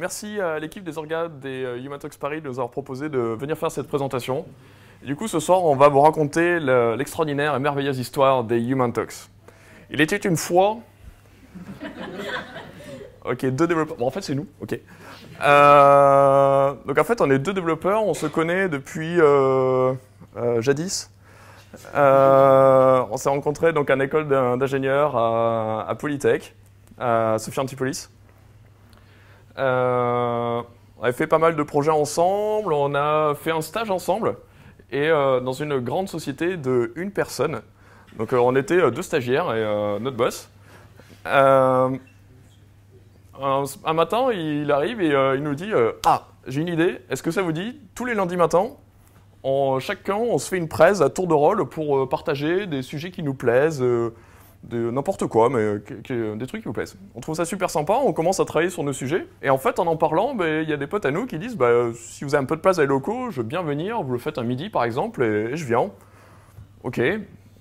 Merci à l'équipe des organes des euh, Humatox Paris de nous avoir proposé de venir faire cette présentation. du coup, ce soir, on va vous raconter l'extraordinaire et merveilleuse histoire des Talks. Il était une fois... Ok, deux développeurs. Bon, en fait, c'est nous. Ok. Euh, donc, en fait, on est deux développeurs. On se connaît depuis euh, jadis. on s'est rencontrés donc à l'école d'ingénieurs à, Polytech, à Sophie Antipolis. Euh, on a fait pas mal de projets ensemble, on a fait un stage ensemble et euh, dans une grande société de une personne. Donc euh, on était euh, deux stagiaires et notre boss. Un, matin, il arrive et il nous dit Ah, j'ai une idée, est-ce que ça vous dit Tous les lundis matins, en chacun, on se fait une presse à tour de rôle pour partager des sujets qui nous plaisent, de n'importe quoi, mais des trucs qui vous plaisent. On trouve ça super sympa, on commence à travailler sur nos sujets, et en fait, en en parlant, ben, il y a des potes à nous qui disent bah, si vous avez un peu de place à les locaux, je veux bien venir, vous le faites un midi par exemple, et je viens. Ok,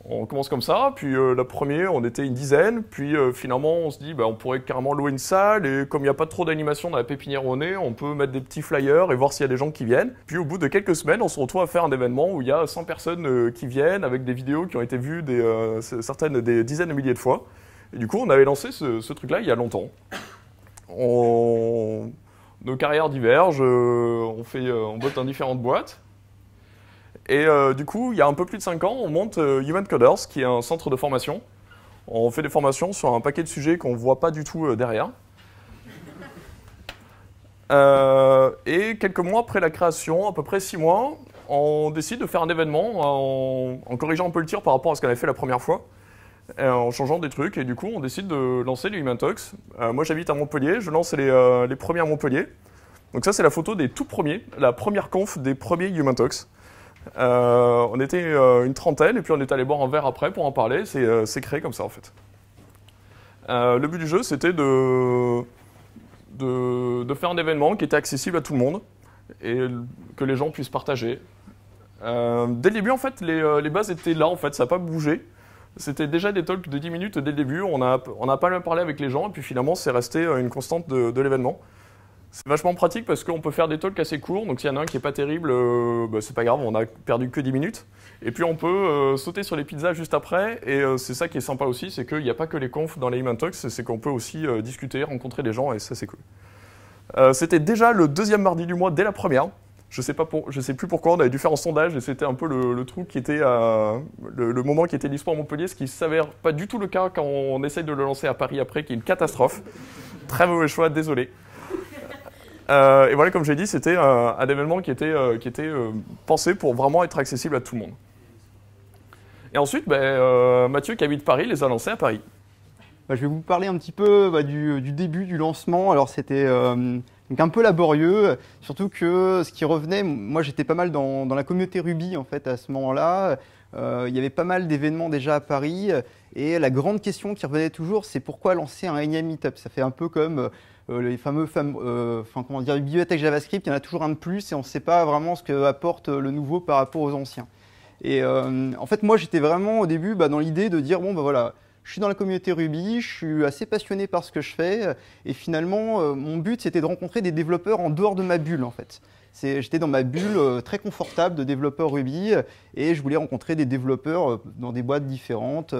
on commence comme ça, puis euh, la première, on était une dizaine, puis euh, finalement, on se dit, bah, on pourrait carrément louer une salle, et comme il n'y a pas trop d'animation dans la pépinière où on est, on peut mettre des petits flyers et voir s'il y a des gens qui viennent. Puis au bout de quelques semaines, on se retrouve à faire un événement où il y a 100 personnes euh, qui viennent, avec des vidéos qui ont été vues des, certaines des dizaines de milliers de fois. Et du coup, on avait lancé ce, truc-là il y a longtemps. Nos carrières divergent, on, fait, on dans différentes boîtes. Et euh, du coup, il y a un peu plus de 5 ans, on monte euh, Human Coders, qui est un centre de formation. On fait des formations sur un paquet de sujets qu'on ne voit pas du tout euh, derrière. et quelques mois après la création, à peu près 6 mois, on décide de faire un événement en, corrigeant un peu le tir par rapport à ce qu'on avait fait la première fois, en changeant des trucs. Et du coup, on décide de lancer les Human moi, j'habite à Montpellier, je lance les, les premiers à Montpellier. Donc ça, c'est la photo des tout premiers, la première conf des premiers Human Talks. Euh, on était euh, une trentaine et puis on est allé boire un verre après pour en parler. C'est euh, créé comme ça en fait. le but du jeu, c'était de, faire un événement qui était accessible à tout le monde et que les gens puissent partager. dès le début, en fait, les, bases étaient là, en fait, ça n'a pas bougé. C'était déjà des talks de 10 minutes dès le début, on n'a pas mal parlé avec les gens, et puis finalement, c'est resté une constante de l'événement. C'est vachement pratique parce qu'on peut faire des talks assez courts, donc s'il y en a un qui n'est pas terrible, euh, bah, c'est pas grave, on a perdu que 10 minutes. Et puis on peut euh, sauter sur les pizzas juste après, et euh, c'est ça qui est sympa aussi, c'est qu'il n'y a pas que les confs dans les Human Talks, c'est qu'on peut aussi discuter, rencontrer des gens, et ça c'est cool. c'était déjà le deuxième mardi du mois dès la première. Je sais pas je sais plus pourquoi on avait dû faire un sondage et c'était un peu le, truc qui était le, moment qui était l'histoire à Montpellier, ce qui s'avère pas du tout le cas quand on essaye de le lancer à Paris après, qui est une catastrophe. Très mauvais choix, désolé. Euh, et voilà, comme j'ai dit, c'était euh, un événement qui était, euh, qui était pensé pour vraiment être accessible à tout le monde. Et ensuite, ben, Mathieu, qui habite Paris, les a lancés à Paris. Bah, je vais vous parler un petit peu bah, du, début du lancement. Alors c'était un peu laborieux, surtout que ce qui revenait, moi j'étais pas mal dans, la communauté Ruby en fait à ce moment-là. il y avait pas mal d'événements déjà à Paris et la grande question qui revenait toujours, c'est pourquoi lancer un énième meetup Ça fait un peu comme euh, les fameux, euh, comment dire, bibliothèques JavaScript, il y en a toujours un de plus et on ne sait pas vraiment ce que apporte le nouveau par rapport aux anciens. Et euh, en fait, moi, j'étais vraiment au début bah, dans l'idée de dire bon, ben voilà, je suis dans la communauté Ruby, je suis assez passionné par ce que je fais, et finalement, mon but, c'était de rencontrer des développeurs en dehors de ma bulle, en fait. J'étais dans ma bulle très confortable de développeur Ruby, et je voulais rencontrer des développeurs dans des boîtes différentes,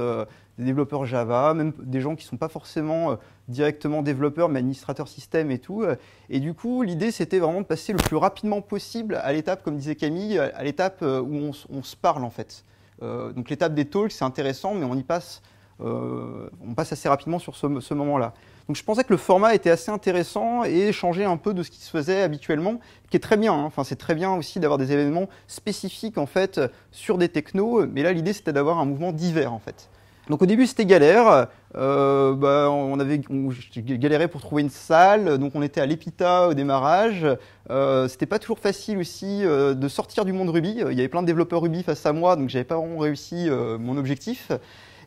des développeurs Java, même des gens qui ne sont pas forcément euh, directement développeurs, mais administrateurs système et tout. Euh. Et du coup, l'idée, c'était vraiment de passer le plus rapidement possible à l'étape, comme disait Camille, à l'étape euh, où on, se parle en fait. donc l'étape des talks, c'est intéressant, mais on y passe, on passe assez rapidement sur ce, moment-là. Donc je pensais que le format était assez intéressant et changer un peu de ce qui se faisait habituellement, qui est très bien. Hein. Enfin, c'est très bien aussi d'avoir des événements spécifiques en fait sur des technos, mais là l'idée c'était d'avoir un mouvement divers en fait. Donc au début c'était galère, euh, bah, on avait galéré pour trouver une salle, donc on était à l'Epita au démarrage. Euh, c'était pas toujours facile aussi euh, de sortir du monde Ruby. Il y avait plein de développeurs Ruby face à moi, donc j'avais pas vraiment réussi euh, mon objectif.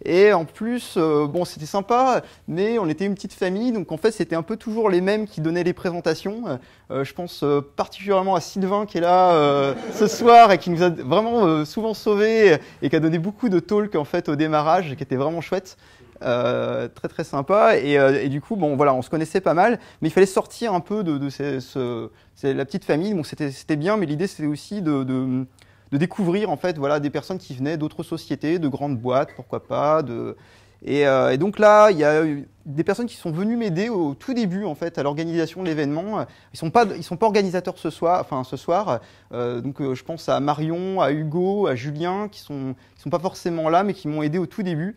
Et en plus, euh, bon, c'était sympa, mais on était une petite famille, donc en fait, c'était un peu toujours les mêmes qui donnaient les présentations. Euh, euh, je pense particulièrement à Sylvain qui est là ce soir et qui nous a vraiment souvent sauvés et qui a donné beaucoup de talk en fait au démarrage, qui était vraiment chouette. très très sympa et, du coup bon voilà on se connaissait pas mal mais il fallait sortir un peu de, la petite famille bon c'était bien mais l'idée c'était aussi de de découvrir en fait voilà des personnes qui venaient d'autres sociétés, de grandes boîtes, pourquoi pas. De... Et, euh, donc là, il y a des personnes qui sont venues m'aider au tout début en fait à l'organisation de l'événement. Ils sont pas ils sont pas organisateurs ce soir, enfin ce soir. Euh, donc euh, je pense à Marion, à Hugo, à Julien qui sont sont pas forcément là mais qui m'ont aidé au tout début.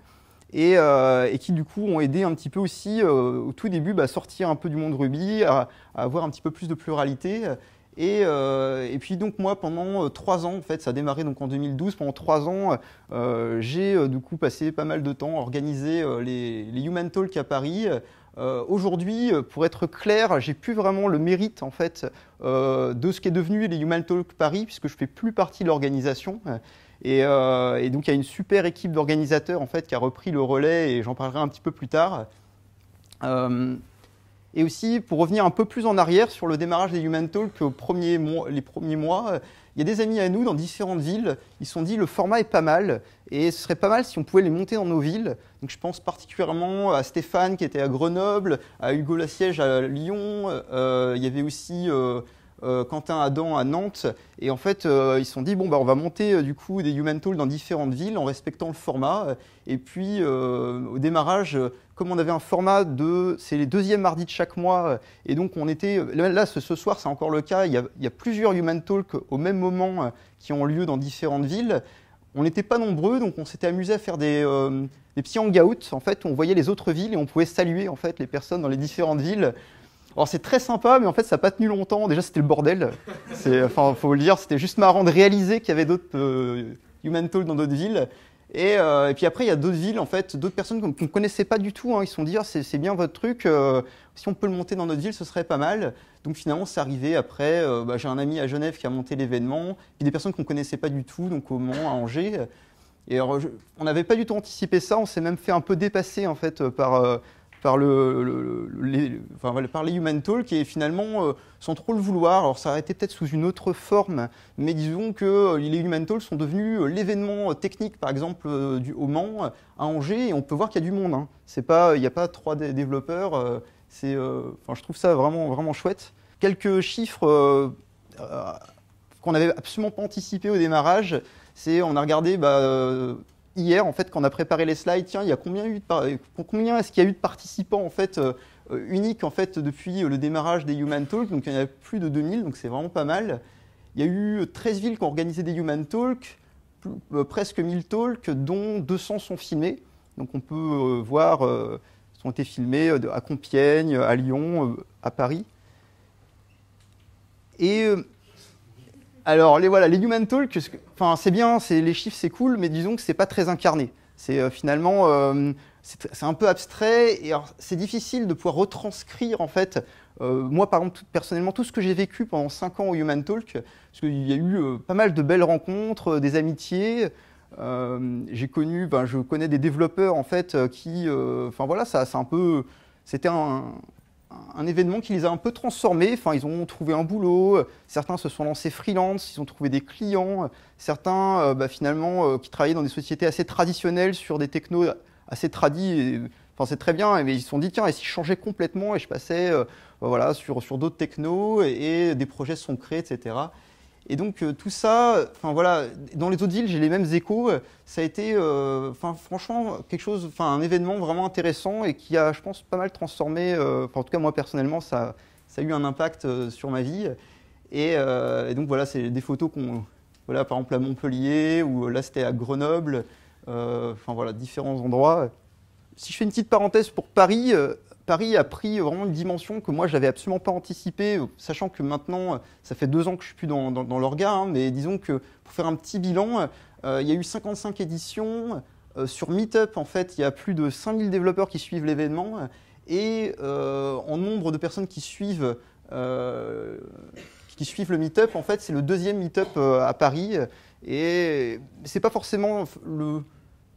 Et, qui du coup ont aidé un petit peu aussi au tout début à bah, sortir un peu du monde Ruby, à, avoir un petit peu plus de pluralité. Euh, et, puis donc moi pendant euh, trois ans, en fait ça a démarré donc en 2012, pendant trois ans euh, j'ai du coup passé pas mal de temps à organiser les, Human Talk à Paris. Aujourd'hui, pour être clair, j'ai plus vraiment le mérite en fait de ce qui est devenu les Human Talk Paris puisque je fais plus partie de l'organisation. Et, et, donc il y a une super équipe d'organisateurs en fait qui a repris le relais et j'en parlerai un petit peu plus tard. Et aussi, pour revenir un peu plus en arrière sur le démarrage des Human Talk les premiers mois, euh, il y a des amis à nous dans différentes villes, ils se sont dit le format est pas mal et ce serait pas mal si on pouvait les monter dans nos villes. Donc je pense particulièrement à Stéphane qui était à Grenoble, à Hugo Lassiège à Lyon, euh, il y avait aussi... Euh, euh, Quentin Adam à Nantes. Et en fait, euh, ils se sont dit, bon, bah, on va monter euh, du coup des Human Talks dans différentes villes en respectant le format. Et puis, au démarrage, comme on avait un format de, c'est les deuxièmes mardis de chaque mois, et donc on était, là ce, soir c'est encore le cas, il y, a, plusieurs Human Talk au même moment qui ont lieu dans différentes villes. On n'était pas nombreux, donc on s'était amusé à faire des, des petits hangouts, en fait, on voyait les autres villes et on pouvait saluer en fait les personnes dans les différentes villes. Alors c'est très sympa, mais en fait ça n'a pas tenu longtemps. Déjà c'était le bordel. Enfin faut le dire, c'était juste marrant de réaliser qu'il y avait d'autres euh, Human tools dans d'autres villes. Euh, et, puis après il y a d'autres villes en fait, d'autres personnes qu'on ne connaissait pas du tout. Hein. Ils se sont dit ah, c'est bien votre truc. Euh, si on peut le monter dans notre ville, ce serait pas mal. Donc finalement c'est arrivé. Après bah, j'ai un ami à Genève qui a monté l'événement, puis des personnes qu'on connaissait pas du tout, donc au Mans, à Angers. Et on n'avait pas du tout anticipé ça. On s'est même fait un peu dépasser en fait par par, le, les, par les Human qui et finalement, euh, sans trop le vouloir, alors ça a été peut-être sous une autre forme, mais disons que euh, les Human Talks sont devenus euh, l'événement technique, par exemple, du, au Mans, à Angers, et on peut voir qu'il y a du monde. Hein. Il n'y a pas trois développeurs. c'est, je trouve ça vraiment, vraiment chouette. Quelques chiffres qu'on n'avait absolument pas anticipés au démarrage, c'est on a regardé bah, hier, en fait, quand on a préparé les slides, tiens, il y a combien, eu de combien est-ce qu'il y a eu de participants en fait euh, euh, uniques en fait depuis euh, le démarrage des Human Talk Donc il y en a plus de 2000, donc c'est vraiment pas mal. Il y a eu 13 villes qui ont organisé des Human Talk, presque 1000 talks, dont 200 sont filmés. Donc on peut ce voir, ont été filmés à Compiègne, à Lyon, à Paris. Et alors les voilà, les human talk, enfin c'est bien, c'est les chiffres, c'est cool, mais disons que c'est pas très incarné. C'est euh, finalement euh, c'est un peu abstrait et c'est difficile de pouvoir retranscrire en fait. Euh, moi par exemple personnellement tout ce que j'ai vécu pendant 5 ans au Human Talk, parce qu'il y a eu pas mal de belles rencontres, des amitiés. j'ai connu, ben, je connais des développeurs en fait qui, enfin voilà, ça, c'est un peu, c'était un, un événement qui les a un peu transformés. Enfin, ils ont trouvé un boulot, euh, certains se sont lancés freelance, ils ont trouvé des clients, euh, certains euh, bah, finalement qui travaillaient dans des sociétés assez traditionnelles sur des technos assez tradis. Enfin, c'est très bien, mais ils se sont dit tiens, et si je changeais complètement et je passais voilà, sur, d'autres technos et, et, des projets sont créés, etc. Et donc euh, tout ça, enfin voilà, dans les autres villes, j'ai les mêmes échos. Ça a été, euh, franchement, quelque chose, enfin un événement vraiment intéressant et qui a, je pense, pas mal transformé. Euh, en tout cas moi personnellement, ça, ça a eu un impact sur ma vie. Et, donc voilà, c'est des photos qu'on. Voilà, par exemple à Montpellier, ou là c'était à Grenoble, enfin voilà, différents endroits. Si je fais une petite parenthèse pour Paris, Paris a pris vraiment une dimension que moi, je n'avais absolument pas anticipée, sachant que maintenant, ça fait deux ans que je ne suis plus dans, dans, l'orga, hein, mais disons que pour faire un petit bilan, euh, il y a eu 55 éditions. Euh, sur Meetup, en fait, il y a plus de 5000 développeurs qui suivent l'événement. Et euh, en nombre de personnes qui suivent, qui suivent le Meetup, en fait, c'est le deuxième Meetup à Paris. Et n'est pas forcément le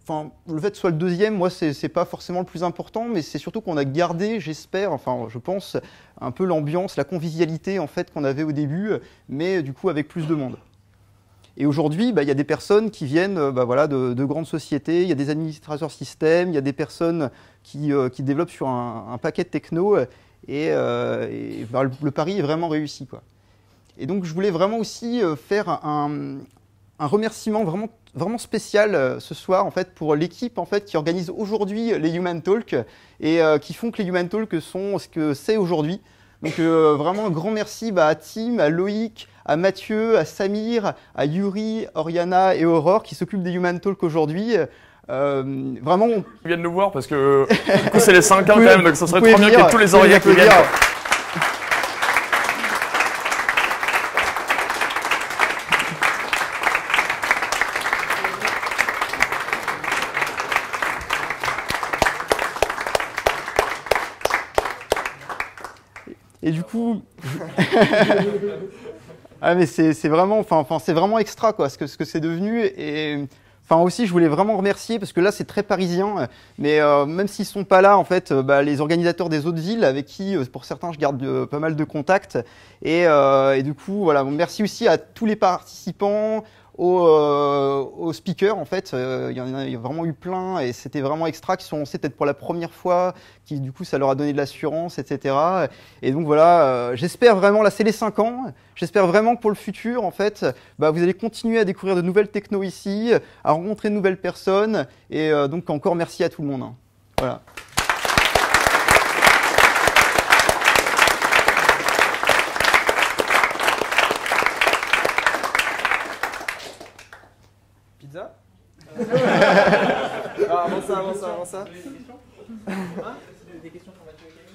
Enfin, le fait soit le deuxième, moi, c'est pas forcément le plus important, mais c'est surtout qu'on a gardé, j'espère, enfin, je pense, un peu l'ambiance, la convivialité en fait qu'on avait au début, mais du coup avec plus de monde. Et aujourd'hui, bah, il y a des personnes qui viennent euh, bah, voilà, de, grandes sociétés, il y a des administrateurs système, il y a des personnes qui, euh, développent sur un, paquet de techno, euh, et, bah, le, pari est vraiment réussi. Quoi. Et donc, je voulais vraiment aussi faire un, un remerciement vraiment vraiment spécial euh, ce soir en fait pour l'équipe en fait qui organise aujourd'hui les Human Talk et euh, qui font que les Human Talk sont ce que c'est aujourd'hui. Donc euh, vraiment un grand merci bah, à Tim, à Loïc, à Mathieu, à Samir, à Yuri, Oriana et Aurore qui s'occupent des Human Talk aujourd'hui. Euh, vraiment. Ils viennent nous voir parce que du coup, c'est les 5 ans quand même, donc ça serait trop bien qu'il y ait tous les orateurs qui viennent. ah, mais c'est vraiment, enfin, c'est vraiment extra quoi, ce que ce que c'est devenu et Enfin aussi, je voulais vraiment remercier parce que là c'est très parisien, mais euh, même s'ils sont pas là, en fait, euh, bah, les organisateurs des autres villes avec qui, euh, pour certains, je garde pas mal de contacts. Et, du coup, voilà, merci aussi à tous les participants, aux euh, speakers, en fait. Euh, il y en a, vraiment eu plein et c'était vraiment extra qui sont lancés peut-être pour la première fois, qui du coup ça leur a donné de l'assurance, etc. Et donc voilà, euh, j'espère vraiment, là c'est les 5 ans, j'espère vraiment que pour le futur en fait, bah, vous allez continuer à découvrir de nouvelles techno ici, à rencontrer de nouvelles personnes et donc encore merci à tout le monde. Hein. Voilà. pizza. ah, avant ça, avant ça, avant ça. Des questions pour Mathieu